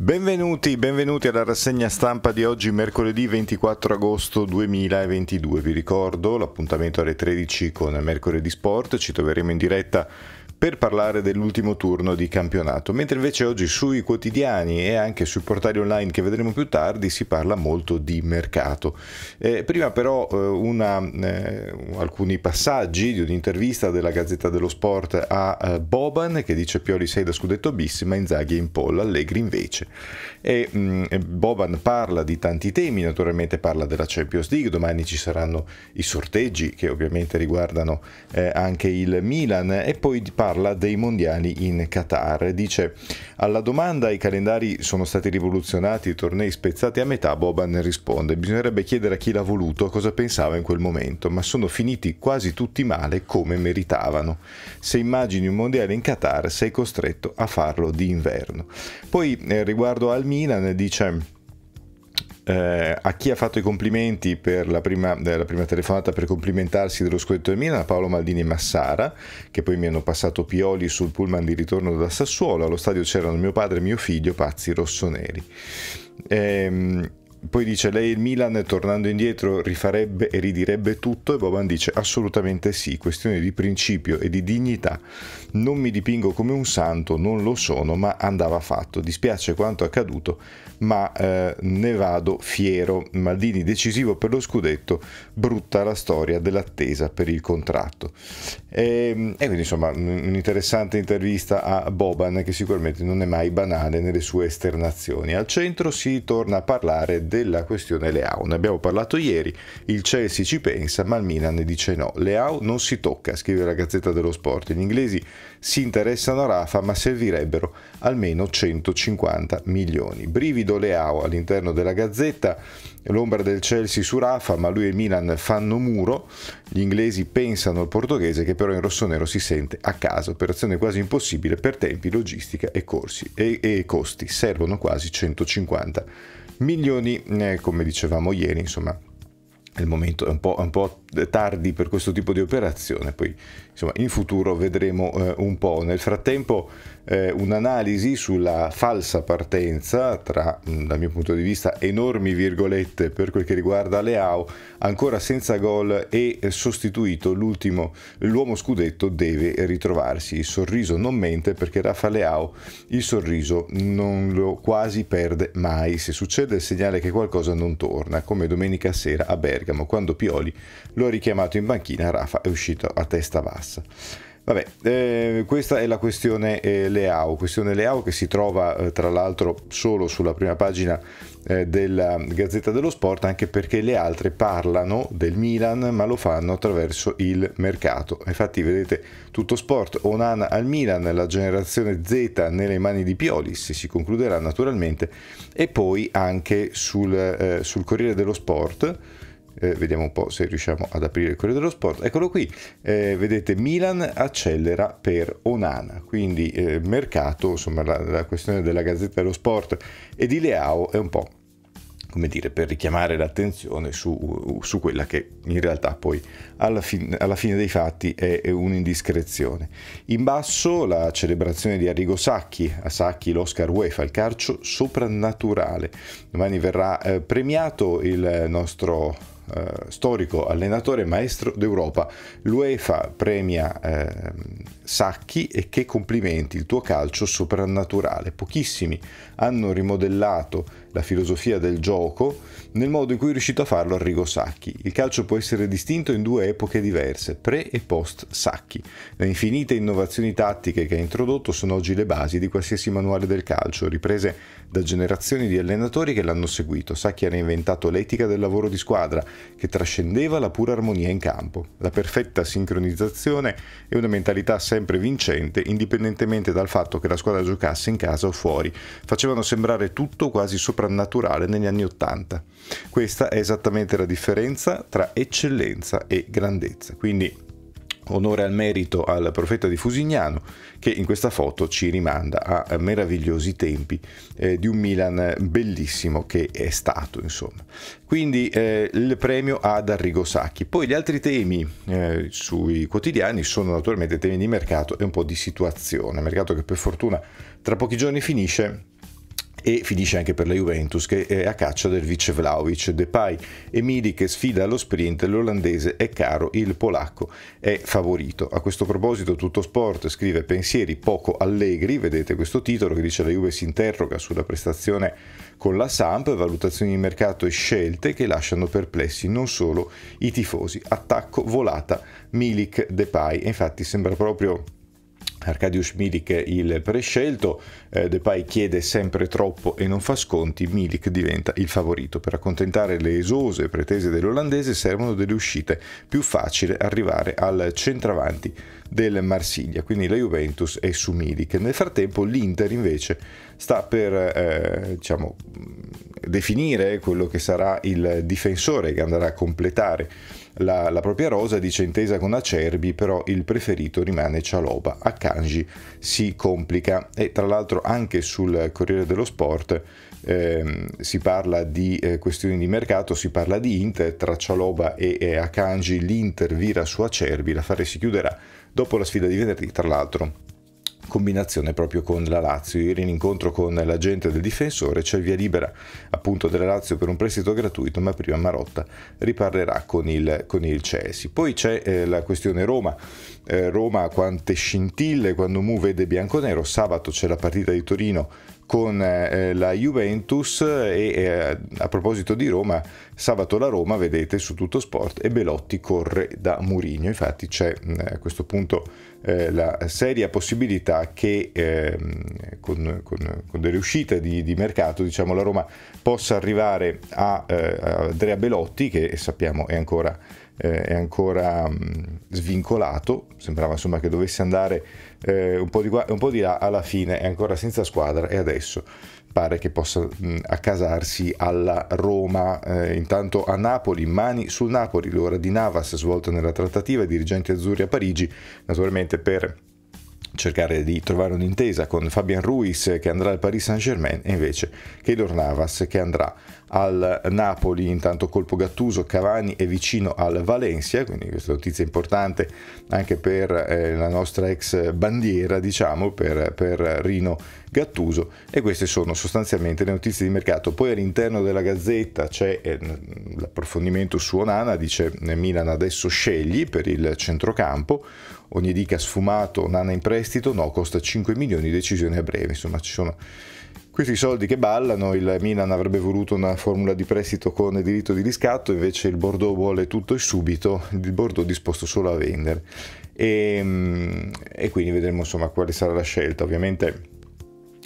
Benvenuti, benvenuti alla rassegna stampa di oggi mercoledì 24 agosto 2022. Vi ricordo l'appuntamento alle 13 con Mercoledì Sport, ci troveremo in diretta per parlare dell'ultimo turno di campionato, mentre invece oggi sui quotidiani e anche sui portali online che vedremo più tardi si parla molto di mercato. Eh, prima però eh, una, eh, alcuni passaggi di un'intervista della Gazzetta dello Sport a eh, Boban che dice Pioli sei da scudetto bis, ma Inzaghi in polla, Allegri invece. E, mh, mm, Boban parla di tanti temi, naturalmente parla della Champions League, domani ci saranno i sorteggi che ovviamente riguardano eh, anche il Milan e poi parla parla dei mondiali in Qatar. Dice, alla domanda i calendari sono stati rivoluzionati, i tornei spezzati a metà, Boban risponde, bisognerebbe chiedere a chi l'ha voluto cosa pensava in quel momento, ma sono finiti quasi tutti male come meritavano. Se immagini un mondiale in Qatar sei costretto a farlo d'inverno. Poi eh, riguardo al Milan dice eh, a chi ha fatto i complimenti per la prima, eh, la prima telefonata per complimentarsi dello scudetto del Milan, Paolo Maldini e Massara, che poi mi hanno passato Pioli sul pullman di ritorno da Sassuolo, allo stadio c'erano mio padre e mio figlio, pazzi rossoneri. Ehm, poi dice lei il Milan tornando indietro rifarebbe e ridirebbe tutto e Boban dice assolutamente sì, questione di principio e di dignità. Non mi dipingo come un santo, non lo sono, ma andava fatto. Dispiace quanto accaduto, ma eh, ne vado fiero. Maldini decisivo per lo scudetto, brutta la storia dell'attesa per il contratto. E, ehm, e quindi insomma un'interessante intervista a Boban che sicuramente non è mai banale nelle sue esternazioni. Al centro si torna a parlare della questione Leao. Ne abbiamo parlato ieri, il Chelsea ci pensa ma il Milan ne dice no. Leao non si tocca, scrive la Gazzetta dello Sport. Gli inglesi si interessano a Rafa ma servirebbero almeno 150 milioni. Brivido Leao all'interno della Gazzetta, l'ombra del Chelsea su Rafa ma lui e Milan fanno muro, gli inglesi pensano al portoghese che però in rossonero si sente a casa, operazione quasi impossibile per tempi, logistica e, corsi, e, e costi, servono quasi 150 milioni milioni, eh, come dicevamo ieri, insomma, il momento è un, è un, po', tardi per questo tipo di operazione, poi insomma in futuro vedremo eh, un po'. Nel frattempo eh, un'analisi sulla falsa partenza tra, dal mio punto di vista, enormi virgolette per quel che riguarda Leao, ancora senza gol e sostituito l'ultimo, l'uomo scudetto deve ritrovarsi. Il sorriso non mente perché Rafa Leao il sorriso non lo quasi perde mai. Se succede il segnale che qualcosa non torna, come domenica sera a Bergamo, quando Pioli lo ha richiamato in banchina, Rafa è uscito a testa bassa. Vabbè, eh, questa è la questione eh, Leao, questione Leao che si trova eh, tra l'altro solo sulla prima pagina eh, della Gazzetta dello Sport, anche perché le altre parlano del Milan, ma lo fanno attraverso il mercato. Infatti, vedete, tutto sport, Onana al Milan, la generazione Z nelle mani di Pioli, se si concluderà naturalmente, e poi anche sul, eh, sul Corriere dello Sport eh, vediamo un po' se riusciamo ad aprire quello dello sport eccolo qui eh, vedete Milan accelera per Onana quindi eh, mercato insomma la, la questione della Gazzetta dello Sport e di Leao è un po' come dire, per richiamare l'attenzione su, su, quella che in realtà poi alla, fin, alla fine dei fatti è, è un'indiscrezione. In basso la celebrazione di Arrigo Sacchi, a Sacchi l'Oscar UEFA, il calcio soprannaturale. Domani verrà eh, premiato il nostro eh, storico allenatore maestro d'Europa. L'UEFA premia ehm, Sacchi e che complimenti il tuo calcio soprannaturale. Pochissimi hanno rimodellato la filosofia del gioco nel modo in cui è riuscito a farlo Arrigo Sacchi. Il calcio può essere distinto in due epoche diverse, pre e post Sacchi. Le infinite innovazioni tattiche che ha introdotto sono oggi le basi di qualsiasi manuale del calcio, riprese da generazioni di allenatori che l'hanno seguito. Sacchi ha reinventato l'etica del lavoro di squadra, che trascendeva la pura armonia in campo, la perfetta sincronizzazione e una mentalità sempre sempre vincente, indipendentemente dal fatto che la squadra giocasse in casa o fuori, facevano sembrare tutto quasi soprannaturale negli anni Ottanta. Questa è esattamente la differenza tra eccellenza e grandezza. Quindi Onore al merito al profeta di Fusignano che in questa foto ci rimanda a meravigliosi tempi eh, di un Milan bellissimo che è stato insomma. Quindi eh, il premio ad Arrigo Sacchi. Poi gli altri temi eh, sui quotidiani sono naturalmente temi di mercato e un po' di situazione, mercato che per fortuna tra pochi giorni finisce e finisce anche per la Juventus che è a caccia del vice Vlaovic, Depay e Mili che sfida allo sprint, l'olandese è caro, il polacco è favorito. A questo proposito tutto sport scrive pensieri poco allegri, vedete questo titolo che dice la Juve si interroga sulla prestazione con la Samp, valutazioni di mercato e scelte che lasciano perplessi non solo i tifosi. Attacco volata Milik Depay, infatti sembra proprio Arcadius Milik il prescelto, eh, Depay chiede sempre troppo e non fa sconti, Milik diventa il favorito. Per accontentare le esose pretese dell'olandese servono delle uscite, più facile arrivare al centravanti del Marsiglia, quindi la Juventus è su Milik. Nel frattempo l'Inter invece sta per eh, diciamo, definire quello che sarà il difensore che andrà a completare la, la propria rosa, dice intesa con Acerbi, però il preferito rimane Cialoba. A Kanji si complica e tra l'altro anche sul Corriere dello Sport eh, si parla di eh, questioni di mercato, si parla di Inter, tra Cialoba e, e Akanji l'Inter vira su Acerbi, l'affare si chiuderà dopo la sfida di venerdì, tra l'altro combinazione proprio con la Lazio. Ieri in incontro con l'agente del difensore c'è il via libera appunto della Lazio per un prestito gratuito, ma prima Marotta riparlerà con il, con il Cesi. Poi c'è eh, la questione Roma. Eh, Roma quante scintille quando Mu vede bianco-nero. sabato c'è la partita di Torino con eh, eh, la Juventus e eh, a proposito di Roma, sabato la Roma, vedete su tutto sport e Belotti corre da Murigno, infatti c'è mm, a questo punto eh, la seria possibilità che ehm, con, con, con, delle uscite di, di, mercato diciamo, la Roma possa arrivare a, eh, a Andrea Belotti che eh, sappiamo è ancora eh, è ancora mh, mm, svincolato, sembrava insomma che dovesse andare eh, un, po di qua, un po' di là, alla fine è ancora senza squadra e adesso pare che possa mh, mm, accasarsi alla Roma, eh, intanto a Napoli, mani sul Napoli, l'ora di Navas svolta nella trattativa, dirigenti azzurri a Parigi, naturalmente per cercare di trovare un'intesa con Fabian Ruiz che andrà al Paris Saint Germain e invece Keylor Navas che andrà al Napoli, intanto colpo Gattuso, Cavani è vicino al Valencia, quindi questa notizia è importante anche per eh, la nostra ex bandiera, diciamo, per, per Rino Gattuso e queste sono sostanzialmente le notizie di mercato. Poi all'interno della Gazzetta c'è eh, l'approfondimento su Onana, dice eh, Milan adesso scegli per il centrocampo, ogni dica sfumato, Onana in prestito, no, costa 5 milioni, decisione a breve, insomma ci sono questi soldi che ballano, il Milan avrebbe voluto una formula di prestito con diritto di riscatto, invece il Bordeaux vuole tutto e subito, il Bordeaux è disposto solo a vendere. E, ehm, e quindi vedremo insomma quale sarà la scelta. Ovviamente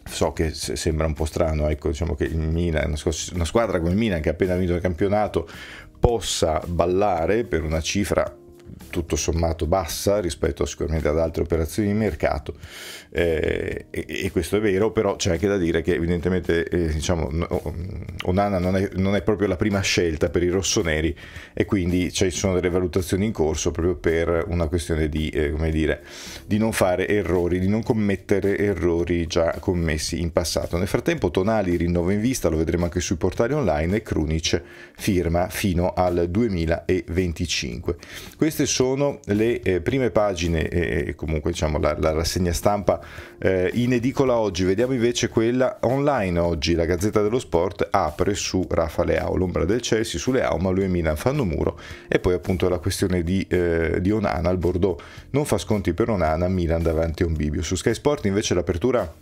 so che sembra un po' strano, ecco, diciamo che Milan, una squadra come il Milan che ha appena vinto il campionato possa ballare per una cifra tutto sommato bassa rispetto sicuramente ad altre operazioni di mercato eh, e, e, questo è vero, però c'è anche da dire che evidentemente eh, diciamo, mm, Onana non è, non è, proprio la prima scelta per i rossoneri e quindi ci sono delle valutazioni in corso proprio per una questione di, eh, dire, di non fare errori, di non commettere errori già commessi in passato. Nel frattempo Tonali rinnova in vista, lo vedremo anche sui portali online e Krunic firma fino al 2025. Queste sono sono le eh, prime pagine e eh, comunque diciamo la, la rassegna stampa eh, in edicola oggi. Vediamo invece quella online oggi. La Gazzetta dello Sport apre su Rafa Leao, l'ombra del Chelsea su Leao, ma lui e Milan fanno muro e poi appunto la questione di, eh, di Onana al Bordeaux. Non fa sconti per Onana, Milan davanti a un bibio Su Sky Sport invece l'apertura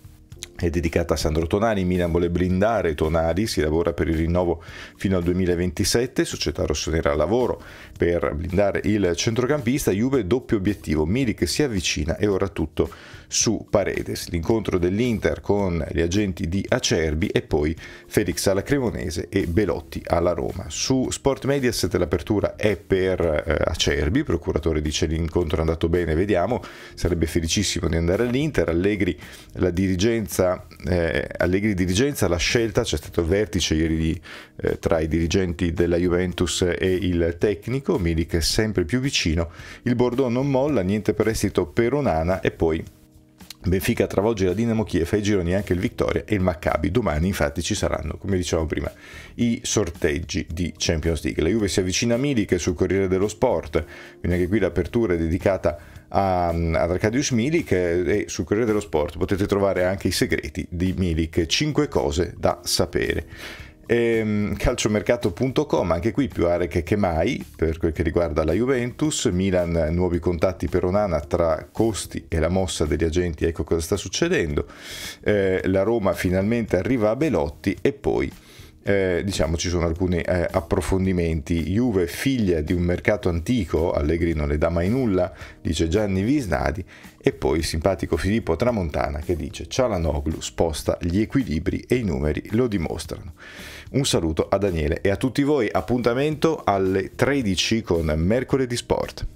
è dedicata a Sandro Tonali, Milan vuole blindare Tonali, si lavora per il rinnovo fino al 2027, società rossonera lavoro per blindare il centrocampista, Juve doppio obiettivo, Milik si avvicina e ora tutto su Paredes, l'incontro dell'Inter con gli agenti di Acerbi e poi Felix alla Cremonese e Belotti alla Roma. Su Sport Mediaset l'apertura è per eh, Acerbi, procuratore dice l'incontro è andato bene, vediamo, sarebbe felicissimo di andare all'Inter, Allegri la dirigenza, eh, Allegri dirigenza la scelta, c'è stato il vertice ieri di, eh, tra i dirigenti della Juventus e il tecnico, Milik è sempre più vicino, il Bordeaux non molla, niente prestito per Onana e poi Benfica travolge la Dinamo Kiev ai gironi anche il Victoria e il Maccabi. Domani infatti ci saranno, come dicevamo prima, i sorteggi di Champions League. La Juve si avvicina a Milik che sul Corriere dello Sport, quindi anche qui l'apertura è dedicata a, ad Arcadius Milik e sul Corriere dello Sport potete trovare anche i segreti di Milik, 5 cose da sapere. Ehm, calciomercato.com, anche qui più aree che mai per quel che riguarda la Juventus, Milan nuovi contatti per Onana tra costi e la mossa degli agenti, ecco cosa sta succedendo, eh, la Roma finalmente arriva a Belotti e poi eh, diciamo ci sono alcuni eh, approfondimenti. Juve figlia di un mercato antico, Allegri non le dà mai nulla, dice Gianni Visnadi, e poi il simpatico Filippo Tramontana che dice Cialanoglu sposta gli equilibri e i numeri lo dimostrano. Un saluto a Daniele e a tutti voi, appuntamento alle 13 con Mercoledì Sport.